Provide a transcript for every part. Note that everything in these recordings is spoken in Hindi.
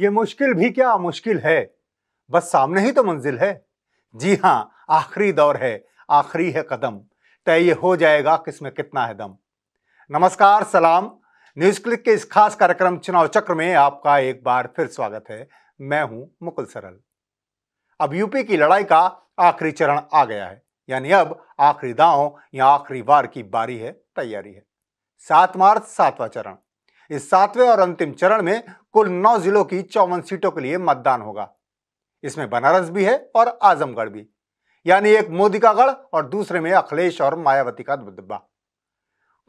ये मुश्किल भी क्या मुश्किल है बस सामने ही तो मंजिल है जी हाँ आखिरी दौर है आखिरी है कदम तय ये हो जाएगा किसमें कितना है दम नमस्कार सलाम न्यूज क्लिक के इस खास कार्यक्रम चुनाव चक्र में आपका एक बार फिर स्वागत है मैं हूं मुकुल सरल अब यूपी की लड़ाई का आखिरी चरण आ गया है यानी अब आखिरी दांव या आखिरी वार की बारी है तैयारी है सात मार्च सातवां चरण इस सातवें और अंतिम चरण में कुल नौ जिलों की चौवन सीटों के लिए मतदान होगा इसमें बनारस भी है और आजमगढ़ भी यानी एक मोदी का गढ़ और दूसरे में अखिलेश और मायावती का दबदबा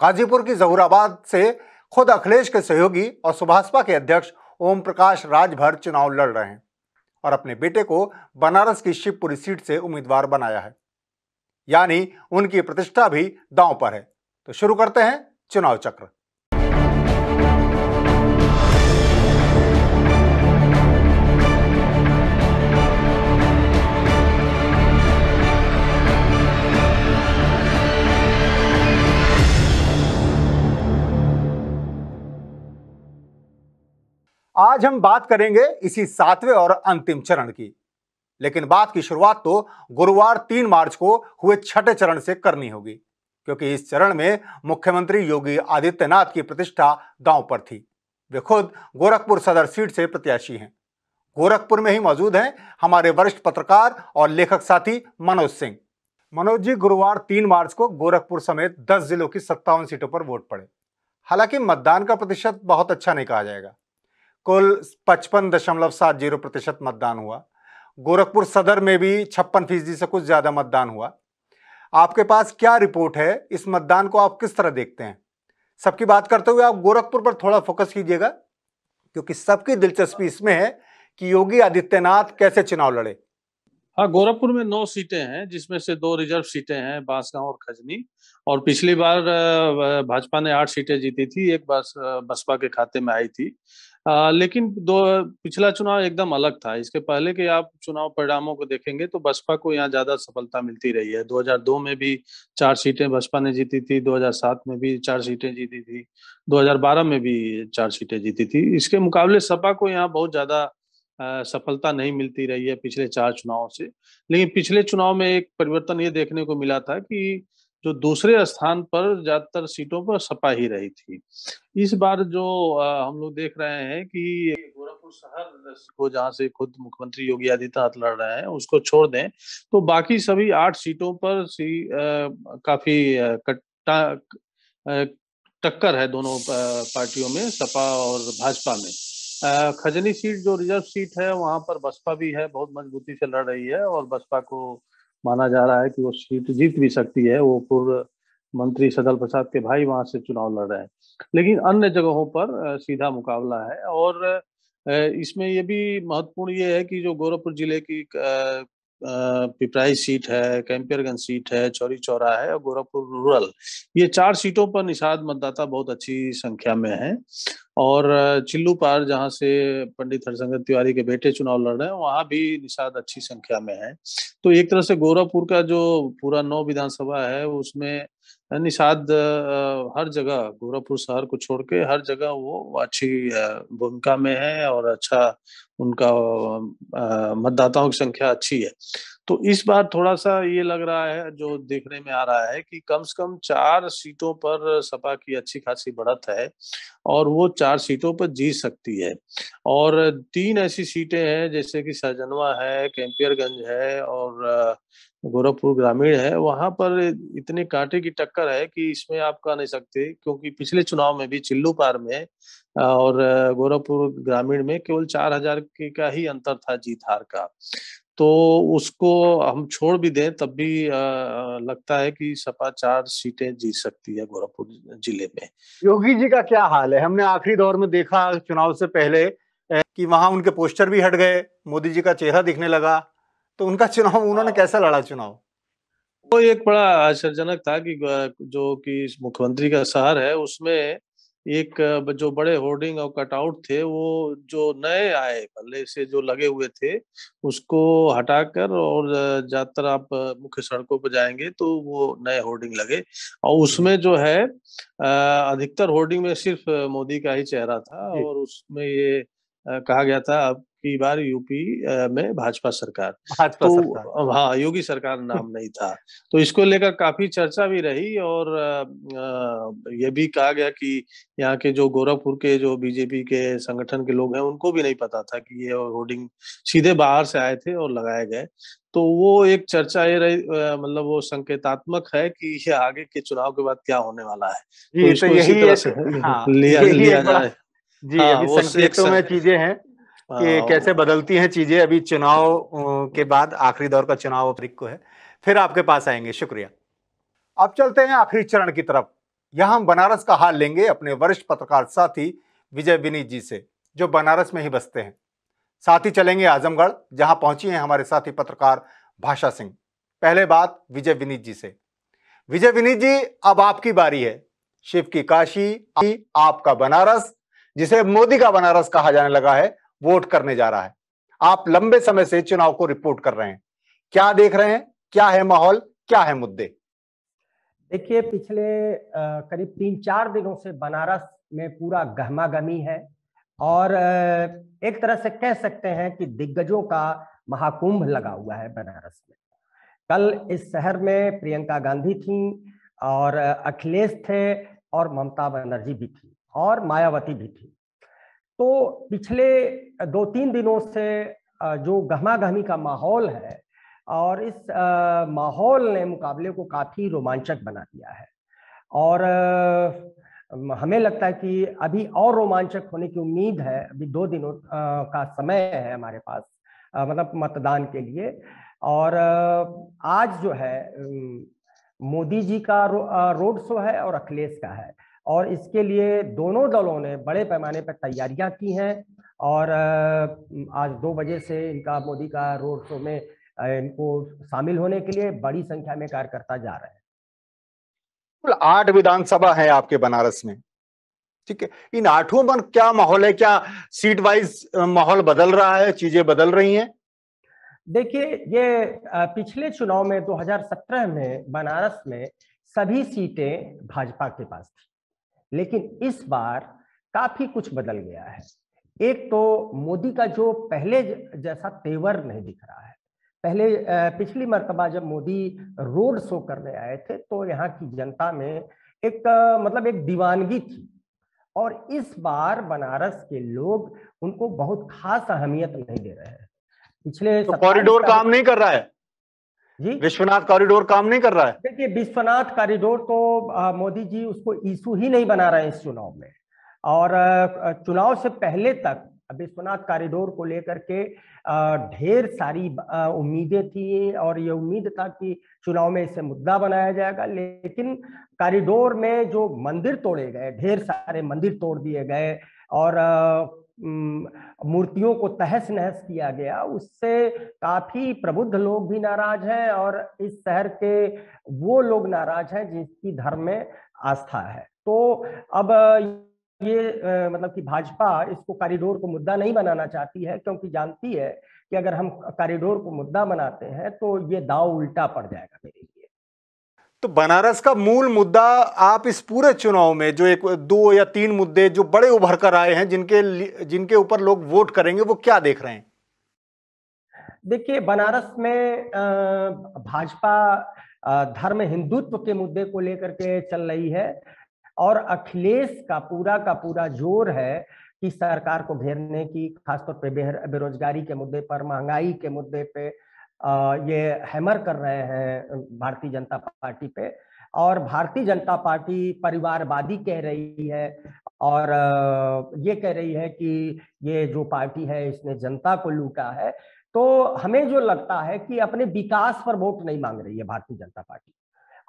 गाजीपुर की जहूराबाद से खुद अखिलेश के सहयोगी और सुभाषपा के अध्यक्ष ओम प्रकाश राजभर चुनाव लड़ रहे हैं और अपने बेटे को बनारस की शिवपुरी सीट से उम्मीदवार बनाया है यानी उनकी प्रतिष्ठा भी दांव पर है तो शुरू करते हैं चुनाव चक्र आज हम बात करेंगे इसी सातवें और अंतिम चरण की लेकिन बात की शुरुआत तो गुरुवार तीन मार्च को हुए छठे चरण से करनी होगी क्योंकि इस चरण में मुख्यमंत्री योगी आदित्यनाथ की प्रतिष्ठा गांव पर थी वे खुद गोरखपुर सदर सीट से प्रत्याशी हैं गोरखपुर में ही मौजूद हैं हमारे वरिष्ठ पत्रकार और लेखक साथी मनोज सिंह मनोज जी गुरुवार तीन मार्च को गोरखपुर समेत दस जिलों की सत्तावन सीटों पर वोट पड़े हालांकि मतदान का प्रतिशत बहुत अच्छा नहीं कहा जाएगा कुल पचपन दशमलव सात जीरो प्रतिशत मतदान हुआ गोरखपुर सदर में भी छप्पन फीसदी से कुछ ज़्यादा मतदान हुआ आपके पास क्या रिपोर्ट है इस मतदान को आप किस तरह देखते हैं सबकी बात करते हुए आप गोरखपुर पर थोड़ा फोकस कीजिएगा क्योंकि सबकी दिलचस्पी इसमें है कि योगी आदित्यनाथ कैसे चुनाव लड़े हाँ गोरखपुर में नौ सीटें हैं जिसमें से दो रिजर्व सीटें हैं बांसगांव और खजनी और पिछली बार भाजपा ने आठ सीटें जीती थी एक बार बसपा के खाते में आई थी आ, लेकिन दो पिछला चुनाव एकदम अलग था इसके पहले के आप चुनाव परिणामों को देखेंगे तो बसपा को यहाँ ज्यादा सफलता मिलती रही है 2002 में भी चार सीटें बसपा ने जीती थी 2007 में भी चार सीटें जीती थी 2012 में भी चार सीटें जीती थी इसके मुकाबले सपा को यहाँ बहुत ज्यादा सफलता नहीं मिलती रही है पिछले चार चुनावों से लेकिन पिछले चुनाव में एक परिवर्तन ये देखने को मिला था कि जो दूसरे स्थान पर ज्यादातर सीटों पर सपा ही रही थी इस बार जो हम लोग देख रहे हैं कि गोरखपुर शहर को जहाँ से खुद मुख्यमंत्री योगी आदित्यनाथ लड़ रहे हैं उसको छोड़ दें तो बाकी सभी आठ सीटों पर सी काफी कट्टा टक्कर है दोनों पार्टियों में सपा और भाजपा में खजनी सीट जो रिजर्व सीट है वहां पर बसपा भी है बहुत मजबूती से लड़ रही है और बसपा को माना जा रहा है कि वो सीट जीत भी सकती है वो पूर्व मंत्री सदल प्रसाद के भाई वहां से चुनाव लड़ रहे हैं लेकिन अन्य जगहों पर सीधा मुकाबला है और इसमें यह भी महत्वपूर्ण ये है कि जो गोरखपुर जिले की पिपराई सीट है कैंपियरगंज सीट है चौरी चौरा है और गोरखपुर रूरल ये चार सीटों पर निषाद मतदाता बहुत अच्छी संख्या में है और चिल्लू पार जहाँ से पंडित हरसंगत तिवारी के बेटे चुनाव लड़ रहे हैं वहाँ भी निषाद अच्छी संख्या में है तो एक तरह से गोरखपुर का जो पूरा नौ विधानसभा है उसमें निषाद हर जगह गोरखपुर शहर को छोड़ के हर जगह वो अच्छी भूमिका में है और अच्छा उनका मतदाताओं की संख्या अच्छी है तो इस बार थोड़ा सा ये लग रहा है जो देखने में आ रहा है कि कम से कम चार सीटों पर सपा की अच्छी खासी बढ़त है और वो चार सीटों पर जीत सकती है और तीन ऐसी सीटें हैं जैसे कि सजनवा है कैंपियरगंज है और गोरखपुर ग्रामीण है वहां पर इतने कांटे की टक्कर है कि इसमें आप कह नहीं सकते क्योंकि पिछले चुनाव में भी चिल्लू पार में और गोरखपुर ग्रामीण में केवल चार हजार के का ही अंतर था जीत हार का तो उसको हम छोड़ भी दें तब भी लगता है कि सपा चार सीटें जीत सकती है गोरखपुर जिले में योगी जी का क्या हाल है हमने आखिरी दौर में देखा चुनाव से पहले कि वहां उनके पोस्टर भी हट गए मोदी जी का चेहरा दिखने लगा तो उनका चुनाव उन्होंने हाँ। कैसे लड़ा चुनाव वो एक बड़ा आश्चर्यजनक था कि जो कि मुख्यमंत्री का शहर है उसमें एक जो बड़े होर्डिंग और कटआउट थे वो जो नए आए पहले से जो लगे हुए थे उसको हटाकर और ज्यादातर आप मुख्य सड़कों पर जाएंगे तो वो नए होर्डिंग लगे और उसमें जो है अधिकतर होर्डिंग में सिर्फ मोदी का ही चेहरा था और उसमें ये कहा गया था अब की बार यूपी में भाजपा सरकार भाजपा तो सरकार। हाँ योगी सरकार नाम नहीं था तो इसको लेकर काफी चर्चा भी रही और ये भी कहा गया कि यहाँ के जो गोरखपुर के जो बीजेपी के संगठन के लोग हैं उनको भी नहीं पता था कि ये होर्डिंग सीधे बाहर से आए थे और लगाए गए तो वो एक चर्चा ये रही मतलब वो संकेतात्मक है कि ये आगे के चुनाव के बाद क्या होने वाला है तो, तो यही तरह से हाँ, लिया, लिया जाए जी हाँ, अभी संकेतों में चीजें हैं कि हाँ, कैसे बदलती हैं चीजें अभी चुनाव के बाद आखिरी दौर का चुनाव तारीख को है फिर आपके पास आएंगे शुक्रिया अब चलते हैं आखिरी चरण की तरफ यहाँ हम बनारस का हाल लेंगे अपने वरिष्ठ पत्रकार साथी विजय विनीत जी से जो बनारस में ही बसते हैं साथ ही चलेंगे आजमगढ़ जहां पहुंची हैं हमारे साथी पत्रकार भाषा सिंह पहले बात विजय विनीत जी से विजय विनीत जी अब आपकी बारी है शिव की काशी आपका बनारस जिसे मोदी का बनारस कहा जाने लगा है वोट करने जा रहा है आप लंबे समय से चुनाव को रिपोर्ट कर रहे हैं क्या देख रहे हैं क्या है माहौल क्या है मुद्दे देखिए पिछले करीब तीन चार दिनों से बनारस में पूरा गहमा गहमी है और एक तरह से कह सकते हैं कि दिग्गजों का महाकुंभ लगा हुआ है बनारस में कल इस शहर में प्रियंका गांधी थी और अखिलेश थे और ममता बनर्जी भी थी और मायावती भी थी तो पिछले दो तीन दिनों से जो गहमा गहमी का माहौल है और इस माहौल ने मुकाबले को काफ़ी रोमांचक बना दिया है और हमें लगता है कि अभी और रोमांचक होने की उम्मीद है अभी दो दिनों का समय है हमारे पास मतलब मतदान के लिए और आज जो है मोदी जी का रो, रोड शो है और अखिलेश का है और इसके लिए दोनों दलों ने बड़े पैमाने पर तैयारियां की हैं और आज दो बजे से इनका मोदी का रोड शो में इनको शामिल होने के लिए बड़ी संख्या में कार्यकर्ता जा रहे हैं कुल आठ विधानसभा है आपके बनारस में ठीक है इन आठों पर क्या माहौल है क्या सीट वाइज माहौल बदल रहा है चीजें बदल रही हैं देखिए ये पिछले चुनाव में 2017 में बनारस में सभी सीटें भाजपा के पास थी लेकिन इस बार काफी कुछ बदल गया है एक तो मोदी का जो पहले जैसा तेवर नहीं दिख रहा है पहले पिछली मरतबा जब मोदी रोड शो करने आए थे तो यहाँ की जनता में एक मतलब एक दीवानगी थी और इस बार बनारस के लोग उनको बहुत खास अहमियत नहीं दे रहे हैं पिछले तो कॉरिडोर काम नहीं कर रहा है जी विश्वनाथ कॉरिडोर काम नहीं कर रहा है देखिए विश्वनाथ कॉरिडोर तो मोदी जी उसको इशू ही नहीं बना रहे इस चुनाव में और चुनाव से पहले तक विश्वनाथ कॉरिडोर को लेकर के ढेर सारी उम्मीदें थी और ये उम्मीद था कि चुनाव में इसे मुद्दा बनाया जाएगा लेकिन कॉरिडोर में जो मंदिर तोड़े गए ढेर सारे मंदिर तोड़ दिए गए और मूर्तियों को तहस नहस किया गया उससे काफी प्रबुद्ध लोग भी नाराज हैं और इस शहर के वो लोग नाराज हैं जिनकी धर्म में आस्था है तो अब ये मतलब कि भाजपा इसको कॉरिडोर को मुद्दा नहीं बनाना चाहती है क्योंकि जानती है कि अगर हम कॉरिडोर को मुद्दा बनाते हैं तो ये दाव उल्टा पड़ जाएगा मेरे तो बनारस का मूल मुद्दा आप इस पूरे चुनाव में जो एक दो या तीन मुद्दे जो बड़े उभर कर आए हैं जिनके जिनके ऊपर लोग वोट करेंगे वो क्या देख रहे हैं देखिए बनारस में भाजपा धर्म हिंदुत्व के मुद्दे को लेकर के चल रही है और अखिलेश का पूरा का पूरा जोर है कि सरकार को घेरने की खासतौर पर बेरोजगारी के मुद्दे पर महंगाई के मुद्दे पे ये हैमर कर रहे हैं भारतीय जनता पार्टी पे और भारतीय जनता पार्टी परिवारवादी कह रही है और ये कह रही है कि ये जो पार्टी है इसने जनता को लूटा है तो हमें जो लगता है कि अपने विकास पर वोट नहीं मांग रही है भारतीय जनता पार्टी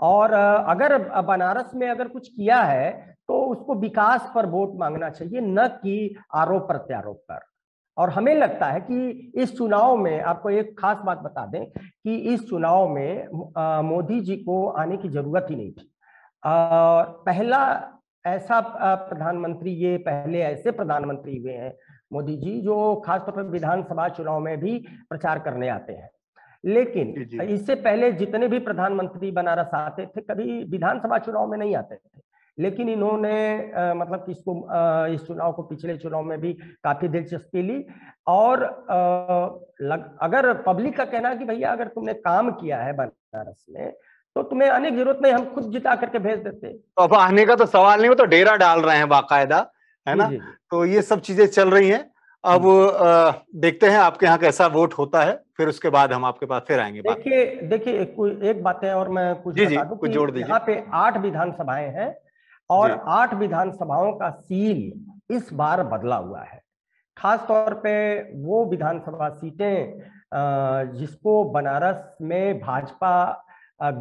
और अगर बनारस में अगर कुछ किया है तो उसको विकास पर वोट मांगना चाहिए न कि आरोप प्रत्यारोप पर और हमें लगता है कि इस चुनाव में आपको एक खास बात बता दें कि इस चुनाव में मोदी जी को आने की जरूरत ही नहीं थी और पहला ऐसा प्रधानमंत्री ये पहले ऐसे प्रधानमंत्री हुए हैं मोदी जी जो खासतौर पर विधानसभा चुनाव में भी प्रचार करने आते हैं लेकिन इससे पहले जितने भी प्रधानमंत्री बनारस आते थे कभी विधानसभा चुनाव में नहीं आते थे लेकिन इन्होंने आ, मतलब कि इसको इस चुनाव को पिछले चुनाव में भी काफी दिलचस्पी ली और आ, लग, अगर पब्लिक का कहना कि भैया अगर तुमने काम किया है बनारस में तो तुम्हें अनेक जरूरत नहीं हम खुद जिता करके भेज देते तो अब आने का तो सवाल नहीं हो तो डेरा डाल रहे हैं बाकायदा है ना तो ये सब चीजें चल रही है अब हम्म। देखते हैं आपके यहाँ कैसा वोट होता है फिर उसके बाद हम आपके पास फिर आएंगे देखिए देखिए एक, बात है और मैं कुछ जी जी कुछ जोड़ दीजिए यहाँ पे आठ विधानसभाएं हैं और आठ विधानसभाओं का सील इस बार बदला हुआ है खास तौर पे वो विधानसभा सीटें जिसको बनारस में भाजपा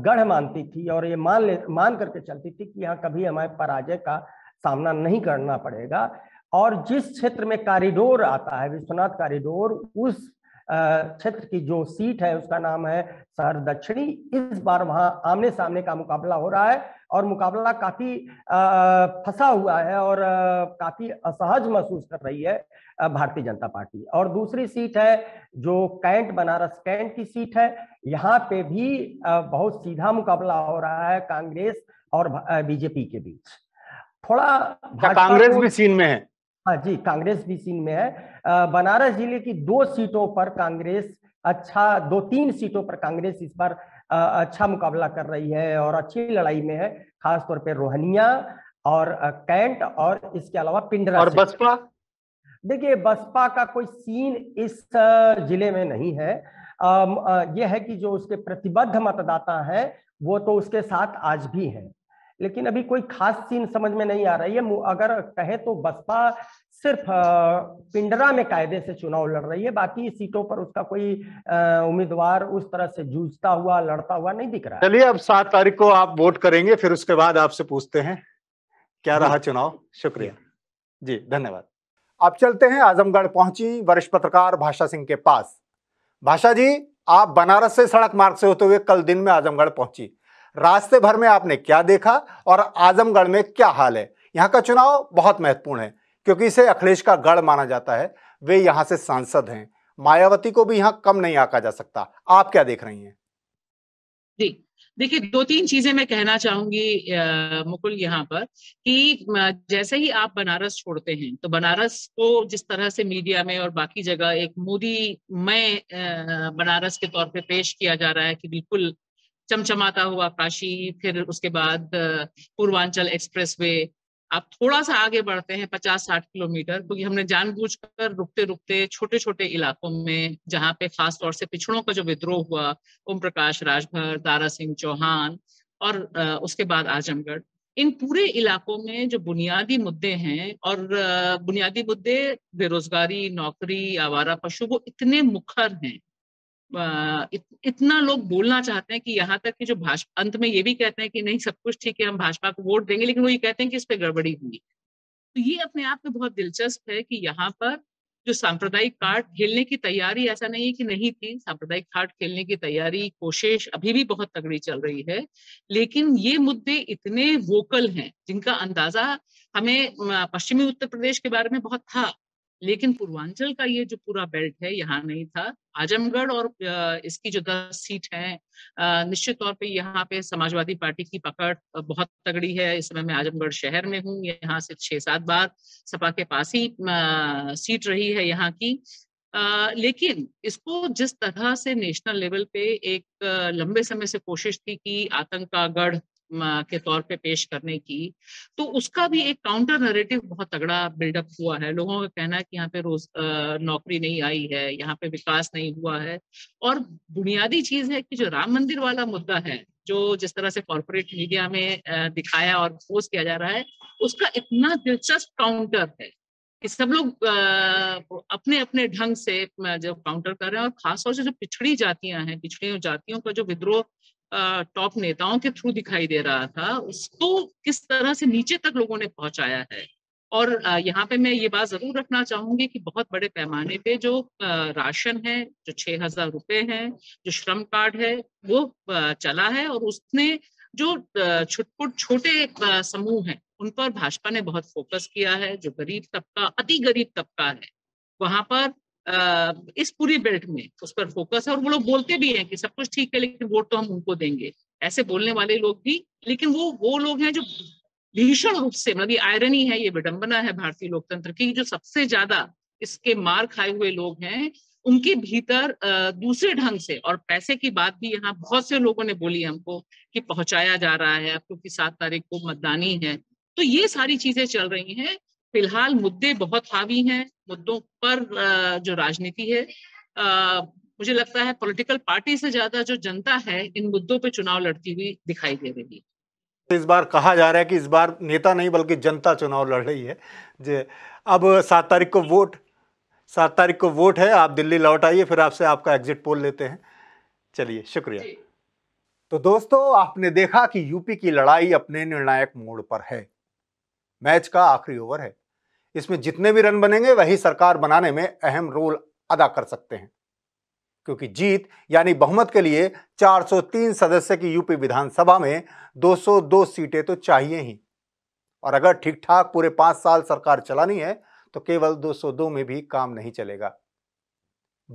गढ़ मानती थी और ये मान ले मान करके चलती थी कि यहाँ कभी हमारे पराजय का सामना नहीं करना पड़ेगा और जिस क्षेत्र में कॉरिडोर आता है विश्वनाथ कॉरिडोर उस क्षेत्र की जो सीट है उसका नाम है शहर दक्षिणी इस बार वहां आमने सामने का मुकाबला हो रहा है और मुकाबला काफी फंसा हुआ है और काफी असहज महसूस कर रही है भारतीय जनता पार्टी और दूसरी सीट है जो कैंट बनारस कैंट की सीट है यहाँ पे भी बहुत सीधा मुकाबला हो रहा है कांग्रेस और बीजेपी के बीच थोड़ा कांग्रेस भी सीन में है हाँ जी कांग्रेस भी सीन में है बनारस जिले की दो सीटों पर कांग्रेस अच्छा दो तीन सीटों पर कांग्रेस इस बार अच्छा मुकाबला कर रही है और अच्छी लड़ाई में है खासतौर पर रोहनिया और कैंट और इसके अलावा पिंडरा और बसपा देखिए बसपा का कोई सीन इस जिले में नहीं है यह है कि जो उसके प्रतिबद्ध मतदाता हैं वो तो उसके साथ आज भी हैं लेकिन अभी कोई खास सीन समझ में नहीं आ रही है अगर कहे तो बसपा सिर्फ पिंडरा में कायदे से चुनाव लड़ रही है बाकी सीटों पर उसका कोई उम्मीदवार उस तरह से जूझता हुआ लड़ता हुआ नहीं दिख रहा चलिए अब सात तारीख को आप वोट करेंगे फिर उसके बाद आपसे पूछते हैं क्या रहा चुनाव शुक्रिया जी धन्यवाद आप चलते हैं आजमगढ़ पहुंची वरिष्ठ पत्रकार भाषा सिंह के पास भाषा जी आप बनारस से सड़क मार्ग से होते हुए कल दिन में आजमगढ़ पहुंची रास्ते भर में आपने क्या देखा और आजमगढ़ में क्या हाल है यहाँ का चुनाव बहुत महत्वपूर्ण है क्योंकि इसे अखिलेश का गढ़ माना जाता है वे यहाँ से सांसद हैं मायावती को भी यहाँ कम नहीं आका जा सकता आप क्या देख रही हैं जी देखिए दो तीन चीजें मैं कहना चाहूंगी आ, मुकुल यहाँ पर कि जैसे ही आप बनारस छोड़ते हैं तो बनारस को जिस तरह से मीडिया में और बाकी जगह एक मोदी मय बनारस के तौर पे पेश किया जा रहा है कि बिल्कुल चमचमाता हुआ काशी फिर उसके बाद पूर्वांचल एक्सप्रेस वे आप थोड़ा सा आगे बढ़ते हैं पचास साठ किलोमीटर क्योंकि हमने जानबूझकर रुकते रुकते छोटे छोटे इलाकों में जहाँ पे खास तौर से पिछड़ों का जो विद्रोह हुआ ओम प्रकाश राजभर दारा सिंह चौहान और उसके बाद आजमगढ़ इन पूरे इलाकों में जो बुनियादी मुद्दे हैं और बुनियादी मुद्दे बेरोजगारी नौकरी आवारा पशु वो इतने मुखर हैं इत, इतना लोग बोलना चाहते हैं कि यहाँ तक कि जो भाजपा अंत में ये भी कहते हैं कि नहीं सब कुछ ठीक है हम भाजपा को वोट देंगे लेकिन वो ये कहते हैं कि इस पर गड़बड़ी हुई तो ये अपने आप में बहुत दिलचस्प है कि यहाँ पर जो सांप्रदायिक कार्ड खेलने की तैयारी ऐसा नहीं है कि नहीं थी सांप्रदायिक कार्ड खेलने की तैयारी कोशिश अभी भी बहुत तगड़ी चल रही है लेकिन ये मुद्दे इतने वोकल हैं जिनका अंदाजा हमें पश्चिमी उत्तर प्रदेश के बारे में बहुत था लेकिन पूर्वांचल का ये जो पूरा बेल्ट है यहाँ नहीं था आजमगढ़ और इसकी जो दस सीट है निश्चित तौर पे यहाँ पे समाजवादी पार्टी की पकड़ बहुत तगड़ी है इस समय मैं आजमगढ़ शहर में हूँ यहाँ से छह सात बार सपा के पास ही सीट रही है यहाँ की आ, लेकिन इसको जिस तरह से नेशनल लेवल पे एक लंबे समय से कोशिश थी कि आतंक का गढ़ के तौर पे पेश करने की तो उसका भी एक काउंटर नरेटिव बहुत तगड़ा बिल्डअप हुआ है लोगों का कहना है कि यहाँ पे रोज नौकरी नहीं आई है यहाँ पे विकास नहीं हुआ है और बुनियादी चीज है कि जो राम मंदिर वाला मुद्दा है जो जिस तरह से कॉरपोरेट मीडिया में दिखाया और पोस्ट किया जा रहा है उसका इतना दिलचस्प काउंटर है कि सब लोग अपने अपने ढंग से जो काउंटर कर रहे हैं और खासतौर से जो पिछड़ी जातियां हैं पिछड़ी जातियों का जो विद्रोह टॉप नेताओं के थ्रू दिखाई दे रहा था उसको किस तरह से नीचे तक लोगों ने पहुंचाया है और यहाँ पे मैं ये बात जरूर रखना चाहूंगी कि बहुत बड़े पैमाने पे जो राशन है जो छह हजार रुपये है जो श्रम कार्ड है वो चला है और उसने जो छुटपुट छोटे समूह हैं उन पर भाजपा ने बहुत फोकस किया है जो गरीब तबका अति गरीब तबका है वहां पर इस पूरी बेल्ट में उस पर फोकस है और वो लोग बोलते भी हैं कि सब कुछ ठीक है लेकिन वोट तो हम उनको देंगे ऐसे बोलने वाले लोग भी लेकिन वो वो लोग हैं जो भीषण रूप से मतलब ये आयरनी है ये विडंबना है भारतीय लोकतंत्र की जो सबसे ज्यादा इसके मार खाए हुए लोग हैं उनके भीतर दूसरे ढंग से और पैसे की बात भी यहाँ बहुत से लोगों ने बोली हमको कि पहुंचाया जा रहा है क्योंकि सात तारीख को मतदानी है तो ये सारी चीजें चल रही हैं फिलहाल मुद्दे बहुत हावी हैं मुद्दों पर जो राजनीति है मुझे लगता है पॉलिटिकल पार्टी से ज्यादा जो जनता है इन मुद्दों पर चुनाव लड़ती हुई दिखाई दे रही है तो इस बार कहा जा रहा है कि इस बार नेता नहीं बल्कि जनता चुनाव लड़ रही है जे अब सात तारीख को वोट सात तारीख को वोट है आप दिल्ली लौट आइए फिर आपसे आपका एग्जिट पोल लेते हैं चलिए शुक्रिया तो दोस्तों आपने देखा कि यूपी की लड़ाई अपने निर्णायक मोड़ पर है मैच का आखिरी ओवर है इसमें जितने भी रन बनेंगे वही सरकार बनाने में अहम रोल अदा कर सकते हैं क्योंकि जीत यानी बहुमत के लिए 403 सदस्य की यूपी विधानसभा में 202 सीटें तो चाहिए ही और अगर ठीक ठाक पूरे पांच साल सरकार चलानी है तो केवल 202 में भी काम नहीं चलेगा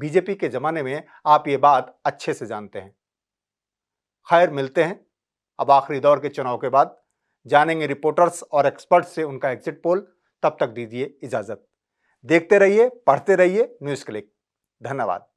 बीजेपी के ज़माने में आप ये बात अच्छे से जानते हैं खैर मिलते हैं अब आखिरी दौर के चुनाव के बाद जानेंगे रिपोर्टर्स और एक्सपर्ट्स से उनका एग्जिट पोल तब तक दीजिए इजाज़त देखते रहिए पढ़ते रहिए न्यूज़ क्लिक धन्यवाद